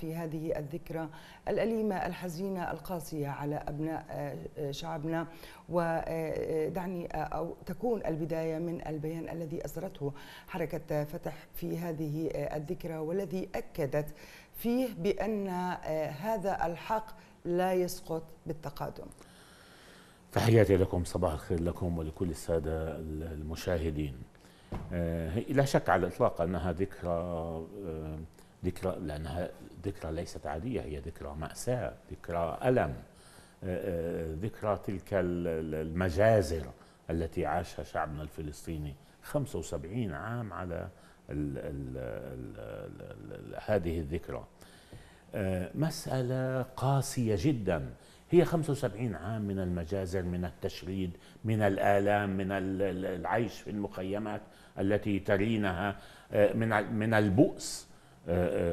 في هذه الذكرى الأليمة الحزينة القاسية على أبناء آه، شعبنا ودعني آه، آه، أو تكون البداية من البيان الذي أصدرته حركة فتح في هذه الذكرى والذي أكدت فيه بأن هذا الحق لا يسقط بالتقادم تحياتي لكم صباح الخير لكم ولكل السادة المشاهدين لا شك على الإطلاق أنها ذكرى ذكرى لأنها ذكرى ليست عادية هي ذكرى مأساة ذكرى ألم آه، آه، ذكرى تلك المجازر التي عاشها شعبنا الفلسطيني 75 عام على الـ الـ الـ الـ الـ هذه الذكرى آه، مسألة قاسية جدا هي 75 عام من المجازر من التشريد من الآلام من العيش في المخيمات التي ترينها من من البؤس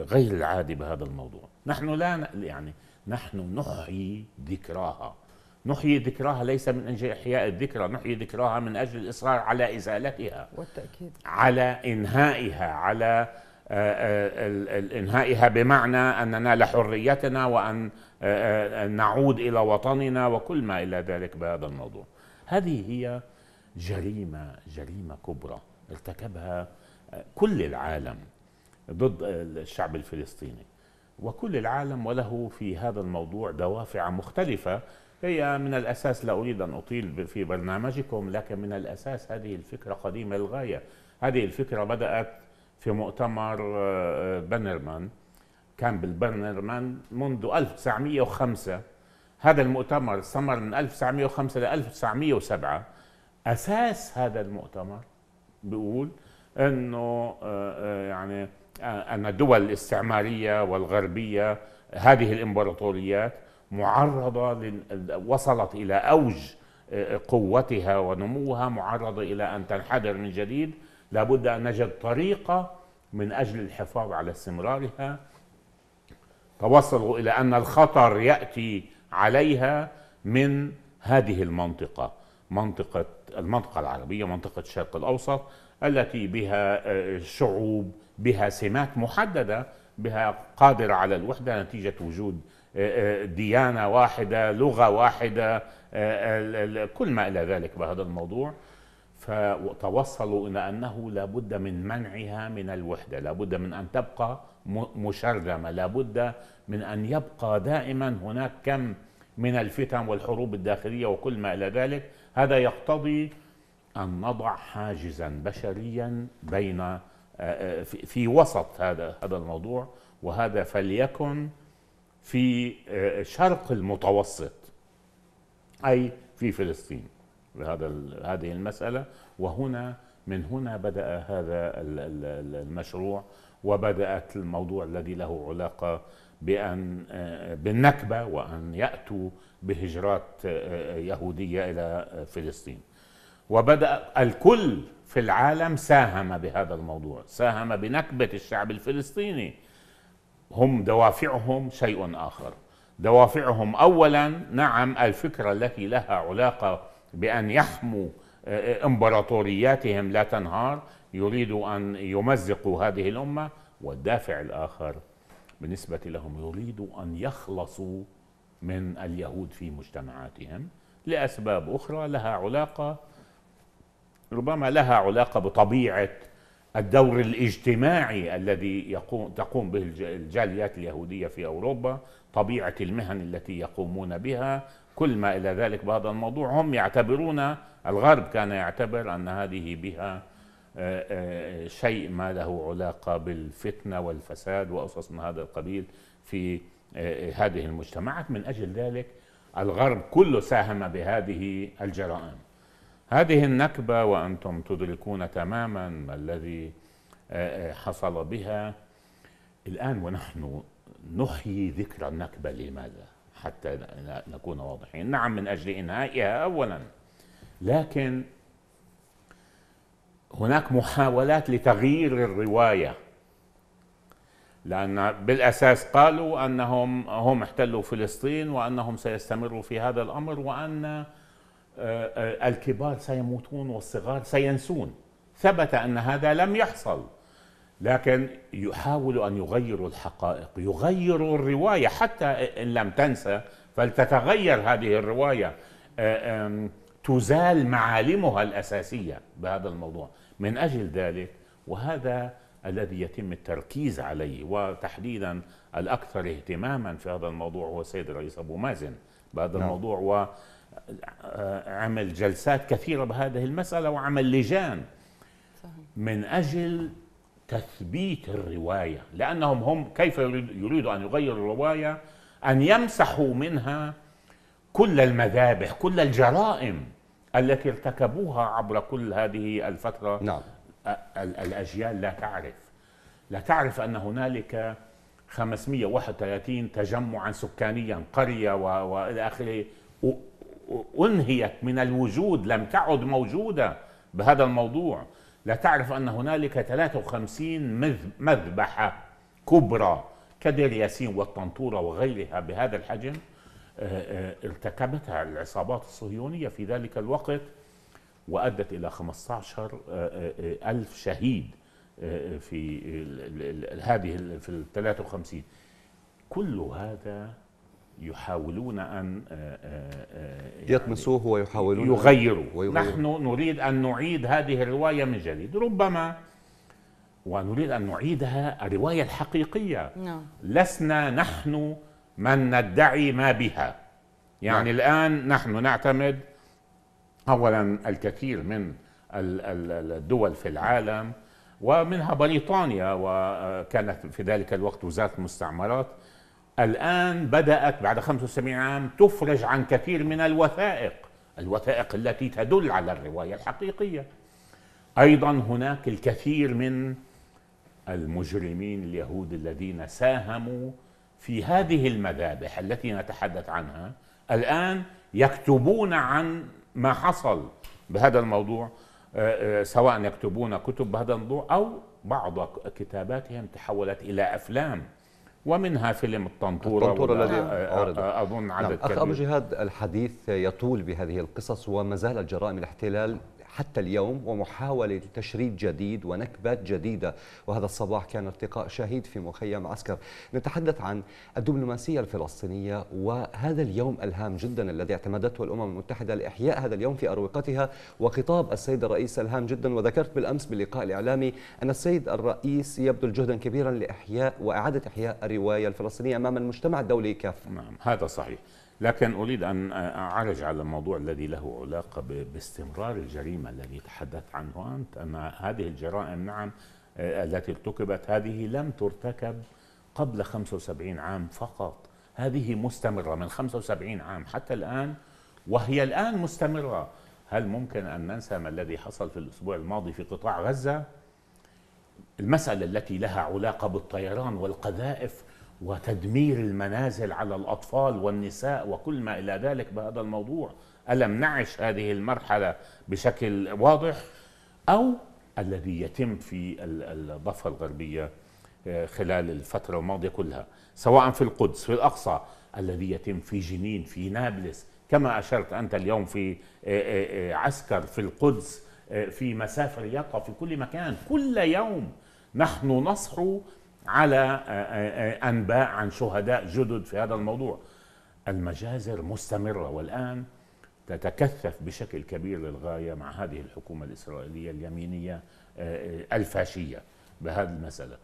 غير العادي بهذا الموضوع نحن لا يعني نحن نحيي ذكراها نحيي ذكراها ليس من اجل احياء الذكرى، نحيي ذكراها من اجل الاصرار على ازالتها والتاكيد على انهائها، على آه، آه، انهائها بمعنى اننا لحريتنا وان آه، نعود الى وطننا وكل ما الى ذلك بهذا الموضوع. هذه هي جريمه جريمه كبرى ارتكبها كل العالم ضد الشعب الفلسطيني وكل العالم وله في هذا الموضوع دوافع مختلفة هي من الأساس لا أريد أن أطيل في برنامجكم لكن من الأساس هذه الفكرة قديمة للغاية هذه الفكرة بدأت في مؤتمر آه، بنرمان كان بالبرنرمان منذ 1905 هذا المؤتمر استمر من 1905 ل 1907 أساس هذا المؤتمر بيقول انه آه، آه، يعني آه، أن الدول الاستعمارية والغربية هذه الإمبراطوريات معرضة وصلت إلى أوج آه، قوتها ونموها معرضة إلى أن تنحدر من جديد لابد أن نجد طريقة من أجل الحفاظ على استمرارها توصلوا إلى أن الخطر يأتي عليها من هذه المنطقة منطقة المنطقة العربية منطقة الشرق الأوسط التي بها آه، شعوب بها سمات محددة بها قادرة على الوحدة نتيجة وجود آه، آه، ديانة واحدة لغة واحدة كل ما إلى ذلك بهذا الموضوع فتوصلوا إلى أنه لابد من منعها من الوحدة لابد من أن تبقى مشرذمة لابد من أن يبقى دائما هناك كم من الفتن والحروب الداخلية وكل ما إلى ذلك هذا يقتضي أن نضع حاجزا بشريا بين آه، آه، في وسط هذا هذا الموضوع وهذا فليكن في آه، شرق المتوسط أي في فلسطين هذا هذه المسألة وهنا من هنا بدأ هذا المشروع وبدأت الموضوع الذي له علاقة بأن بالنكبة وأن يأتوا بهجرات آه، آه، يهوديه الى آه، فلسطين وبدا الكل في العالم ساهم بهذا الموضوع ساهم بنكبه الشعب الفلسطيني هم دوافعهم شيء اخر دوافعهم اولا نعم الفكره التي لها علاقه بان يحموا امبراطورياتهم لا تنهار يريدوا ان يمزقوا هذه الامه والدافع الاخر بالنسبه لهم يريدوا ان يخلصوا من اليهود في مجتمعاتهم لأسباب أخرى لها علاقة ربما لها علاقة بطبيعة الدور الاجتماعي الذي يقوم تقوم به الجاليات اليهودية في أوروبا طبيعة المهن التي يقومون بها كل ما إلى ذلك بهذا الموضوع هم يعتبرون الغرب كان يعتبر أن هذه بها آه، آه، شيء ما له علاقة بالفتنة والفساد وأسس من هذا القبيل في آه، آه، هذه المجتمعات من أجل ذلك الغرب كله ساهم بهذه الجرائم هذه النكبة وأنتم تدركون تماما ما الذي آه، حصل بها الآن ونحن نحيي ذكرى النكبة لماذا حتى نكون واضحين نعم من أجل إنهائها أولا لكن هناك محاولات لتغيير الروايه لأن بالأساس قالوا أنهم هم احتلوا فلسطين وأنهم سيستمروا في هذا الأمر وأن آه، آه، الكبار سيموتون والصغار سينسون ثبت أن هذا لم يحصل لكن يحاولوا أن يغيروا الحقائق يغيروا الرواية حتى إن لم تنسى فلتتغير هذه الرواية آه، تزال معالمها الأساسية بهذا الموضوع من أجل ذلك وهذا الذي يتم التركيز عليه وتحديدا الأكثر اهتماما في هذا الموضوع هو السيد الرئيس أبو مازن بهذا نعم. الموضوع وعمل آه، جلسات كثيرة بهذه المسألة وعمل لجان صحيح. من أجل تثبيت الرواية لأنهم هم كيف يريدوا أن يغيروا الرواية أن يمسحوا منها كل المذابح كل الجرائم التي ارتكبوها عبر كل هذه الفترة نعم. الأجيال لا تعرف لا تعرف أن هنالك 531 تجمعا سكانيا قرية وإلى آخره أنهيت من الوجود لم تعد موجودة بهذا الموضوع لا تعرف أن هنالك 53 مذبحة كبرى كدير ياسين والطنطورة وغيرها بهذا الحجم آه، آه، ارتكبتها العصابات الصهيونية في ذلك الوقت وأدت إلى 15 آه، آه، آه، ألف شهيد في هذه في ال 53 كل هذا يحاولون أن يعني يطمسوه ويحاولون يغيروا ويغيروا. نحن نريد أن نعيد هذه الرواية من جديد ربما ونريد أن نعيدها الرواية الحقيقية نعم. لسنا نحن من ندعي ما بها يعني نعم. الآن نحن نعتمد اولا الكثير من الدول في العالم ومنها بريطانيا وكانت في ذلك الوقت وزاره المستعمرات الان بدات بعد 75 عام تفرج عن كثير من الوثائق الوثائق التي تدل على الروايه الحقيقيه ايضا هناك الكثير من المجرمين اليهود الذين ساهموا في هذه المذابح التي نتحدث عنها الان يكتبون عن ما حصل بهذا الموضوع آه، آه، سواء يكتبون كتب بهذا الموضوع أو بعض كتاباتهم تحولت إلى أفلام ومنها فيلم الطنطورة الطنطورة الذي آه، عرض أظن عدد نعم. أخ أبو جهاد الحديث يطول بهذه القصص وما زالت جرائم الاحتلال حتى اليوم ومحاولة تشريد جديد ونكبات جديدة وهذا الصباح كان ارتقاء شهيد في مخيم عسكر نتحدث عن الدبلوماسية الفلسطينية وهذا اليوم الهام جدا الذي اعتمدته الأمم المتحدة لإحياء هذا اليوم في أروقتها وخطاب السيد الرئيس الهام جدا وذكرت بالأمس باللقاء الإعلامي أن السيد الرئيس يبذل جهدا كبيرا لإحياء وإعادة إحياء الرواية الفلسطينية أمام المجتمع الدولي كافة نعم هذا صحيح لكن أريد أن أعرج على الموضوع الذي له علاقة باستمرار الجريمة الذي تحدثت عنه أنت أن هذه الجرائم نعم آه، التي ارتكبت هذه لم ترتكب قبل 75 عام فقط هذه مستمرة من 75 عام حتى الآن وهي الآن مستمرة هل ممكن أن ننسى ما الذي حصل في الأسبوع الماضي في قطاع غزة؟ المسألة التي لها علاقة بالطيران والقذائف وتدمير المنازل على الأطفال والنساء وكل ما إلى ذلك بهذا الموضوع ألم نعش هذه المرحلة بشكل واضح أو الذي يتم في الضفة الغربية آه، خلال الفترة الماضية كلها سواء في القدس في الأقصى الذي يتم في جنين في نابلس كما أشرت أنت اليوم في آه، آه، عسكر في القدس في مسافر يقف في كل مكان كل يوم نحن نصحو على آه، آه، آه، انباء عن شهداء جدد في هذا الموضوع المجازر مستمره والان تتكثف بشكل كبير للغايه مع هذه الحكومه الاسرائيليه اليمينيه الفاشيه بهذه المساله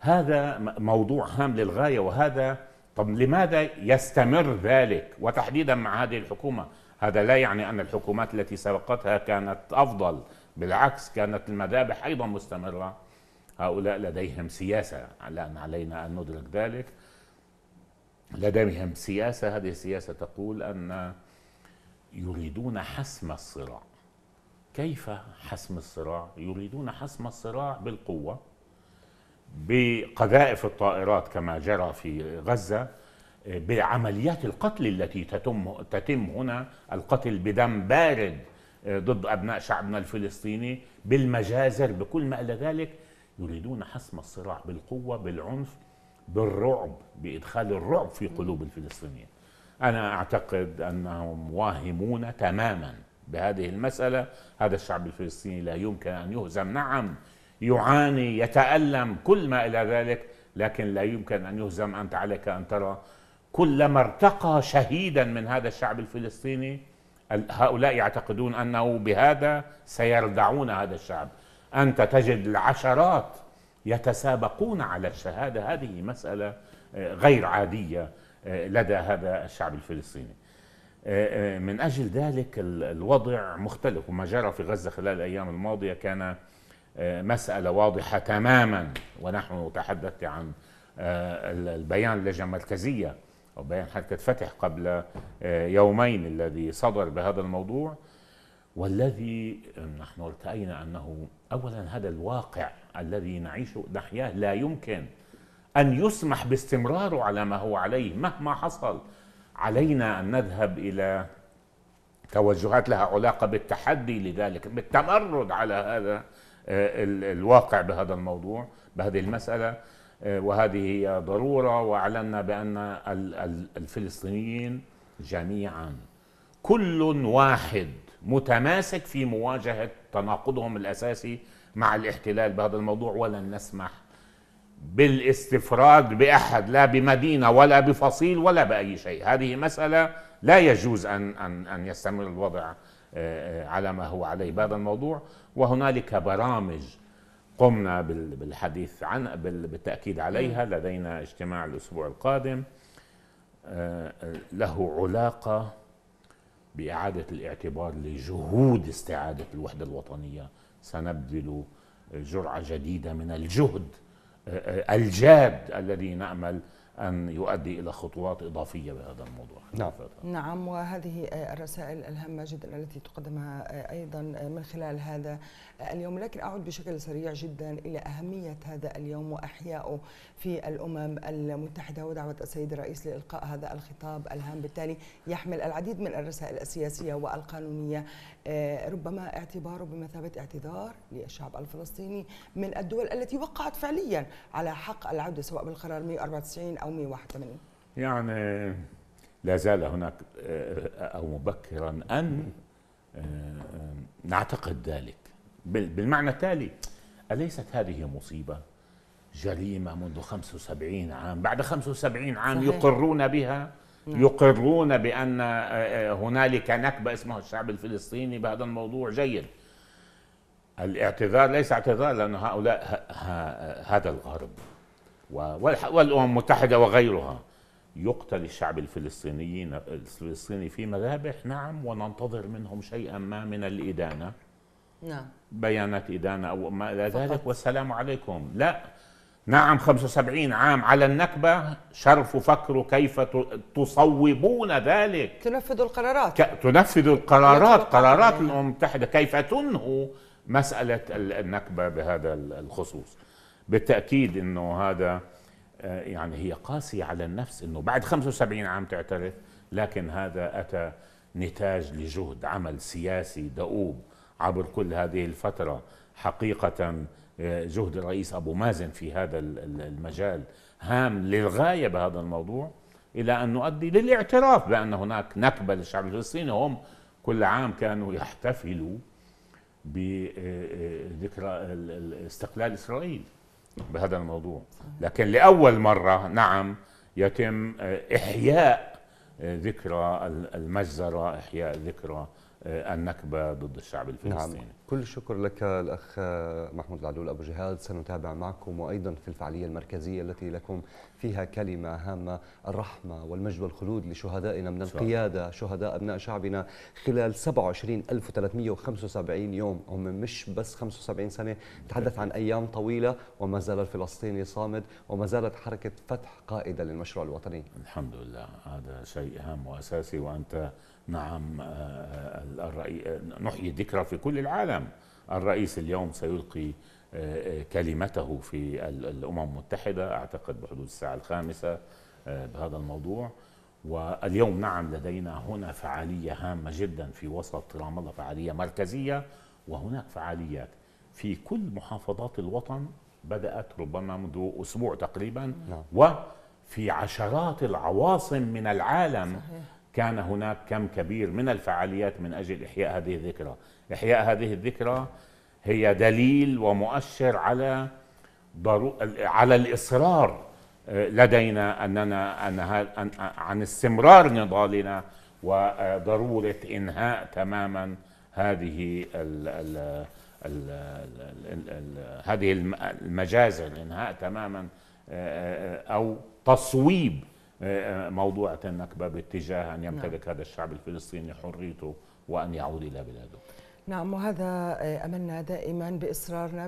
هذا موضوع هام للغايه وهذا طب لماذا يستمر ذلك وتحديدا مع هذه الحكومه هذا لا يعني ان الحكومات التي سبقتها كانت افضل بالعكس كانت المذابح ايضا مستمره هؤلاء لديهم سياسة لأن علينا أن ندرك ذلك لديهم سياسة هذه السياسة تقول أن يريدون حسم الصراع كيف حسم الصراع؟ يريدون حسم الصراع بالقوة بقذائف الطائرات كما جرى في غزة بعمليات القتل التي تتم, تتم هنا القتل بدم بارد آه، ضد أبناء شعبنا الفلسطيني بالمجازر بكل ما إلى ذلك يريدون حسم الصراع بالقوة بالعنف بالرعب بإدخال الرعب في قلوب الفلسطينيين أنا أعتقد أنهم واهمون تماما بهذه المسألة هذا الشعب الفلسطيني لا يمكن أن يهزم نعم يعاني يتألم كل ما إلى ذلك لكن لا يمكن أن يهزم أنت عليك أن ترى كلما ارتقى شهيدا من هذا الشعب الفلسطيني هؤلاء يعتقدون أنه بهذا سيردعون هذا الشعب أنت تجد العشرات يتسابقون على الشهادة هذه مسألة آه، غير عادية آه، لدى هذا الشعب الفلسطيني آه، من أجل ذلك الوضع مختلف وما جرى في غزة خلال الأيام الماضية كان مسألة واضحة تماما ونحن تحدثت عن البيان اللجنة المركزية أو بيان حركة فتح قبل يومين الذي صدر بهذا الموضوع والذي نحن ارتأينا أنه أولا هذا الواقع الذي نعيشه نحياه لا يمكن أن يسمح باستمراره على ما هو عليه مهما حصل علينا أن نذهب إلى توجهات لها علاقة بالتحدي لذلك بالتمرد على هذا الواقع بهذا الموضوع بهذه المسألة وهذه هي ضرورة وأعلنا بأن الفلسطينيين جميعا كل واحد متماسك في مواجهه تناقضهم الاساسي مع الاحتلال بهذا الموضوع ولن نسمح بالاستفراد باحد لا بمدينه ولا بفصيل ولا باي شيء، هذه مساله لا يجوز ان ان ان يستمر الوضع آه، آه، على ما هو عليه بهذا الموضوع وهنالك برامج قمنا بالحديث عن بالتاكيد عليها لدينا اجتماع الاسبوع القادم آه، له علاقه بإعادة الاعتبار لجهود استعادة الوحدة الوطنية سنبذل جرعة جديدة من الجهد آه، آه، الجاد الذي نأمل أن يؤدي إلى خطوات إضافية بهذا الموضوع نعم, نعم وهذه الرسائل الهامة جدا التي تقدمها أيضا من خلال هذا اليوم لكن أعود بشكل سريع جدا إلى أهمية هذا اليوم وأحيائه في الأمم المتحدة ودعوة السيد الرئيس لإلقاء هذا الخطاب الهام بالتالي يحمل العديد من الرسائل السياسية والقانونية آه، ربما اعتباره بمثابة اعتذار للشعب الفلسطيني من الدول التي وقعت فعليا على حق العودة سواء بالقرار 194 أو أمي يعني لا زال هناك آه، أو مبكرا أن آه، نعتقد ذلك بالمعنى التالي أليست هذه مصيبة جريمة منذ 75 عام بعد 75 عام صحيح. يقرون بها نعم. يقرون بأن آه، هنالك نكبة اسمها الشعب الفلسطيني بهذا الموضوع جيد الاعتذار ليس اعتذار لأن هؤلاء هذا الغرب والأمم المتحدة وغيرها يقتل الشعب الفلسطيني الفلسطيني في مذابح نعم وننتظر منهم شيئا ما من الإدانة نعم بيانات إدانة أو ما إلى ذلك والسلام عليكم لا نعم 75 عام على النكبة شرف فكر كيف تصوبون ذلك تنفذوا القرارات تنفذوا القرارات قرارات الأمم المتحدة كيف تنهوا مسألة النكبة بهذا الخصوص بالتاكيد انه هذا آه، يعني هي قاسيه على النفس انه بعد 75 عام تعترف لكن هذا اتى نتاج لجهد عمل سياسي دؤوب عبر كل هذه الفتره حقيقه آه، جهد الرئيس ابو مازن في هذا المجال هام للغايه بهذا الموضوع الى ان نؤدي للاعتراف بان هناك نكبه للشعب الفلسطيني هم كل عام كانوا يحتفلوا بذكرى آه، استقلال اسرائيل بهذا الموضوع لكن لأول مرة نعم يتم آه، إحياء آه، ذكرى المجزرة إحياء ذكرى آه، النكبة ضد الشعب نعم. الفلسطيني نعم. كل الشكر لك الأخ محمود العدول أبو جهاد سنتابع معكم وأيضا في الفعالية المركزية التي لكم فيها كلمة هامة الرحمة والمجد والخلود لشهدائنا من القيادة شهداء أبناء شعبنا خلال 27375 يوم هم مش بس 75 سنة نتحدث عن أيام طويلة وما زال الفلسطيني صامد وما زالت حركة فتح قائدة للمشروع الوطني الحمد لله هذا شيء هام وأساسي وأنت نعم آه، آه، الرئيس نحيي الذكرى في كل العالم الرئيس اليوم سيلقي آه، كلمته في الأمم المتحدة أعتقد بحدود الساعة الخامسة بهذا الموضوع واليوم نعم لدينا هنا فعالية هامة جدا في وسط رام الله فعالية مركزية وهناك فعاليات في كل محافظات الوطن بدأت ربما منذ أسبوع تقريبا نعم. وفي عشرات العواصم من العالم صحيح. كان هناك كم كبير من الفعاليات من أجل إحياء هذه الذكرى إحياء هذه الذكرى هي دليل ومؤشر على ضرو... على الإصرار آه، لدينا أننا أنها... أن... عن استمرار نضالنا وضرورة إنهاء تماما هذه ال... ال... ال... ال... ال... هذه المجازر انهاء تماما آه، آه، أو تصويب موضوع النكبه باتجاه ان يمتلك نعم. هذا الشعب الفلسطيني حريته وان يعود الى بلاده. نعم وهذا آه، املنا دائما باصرارنا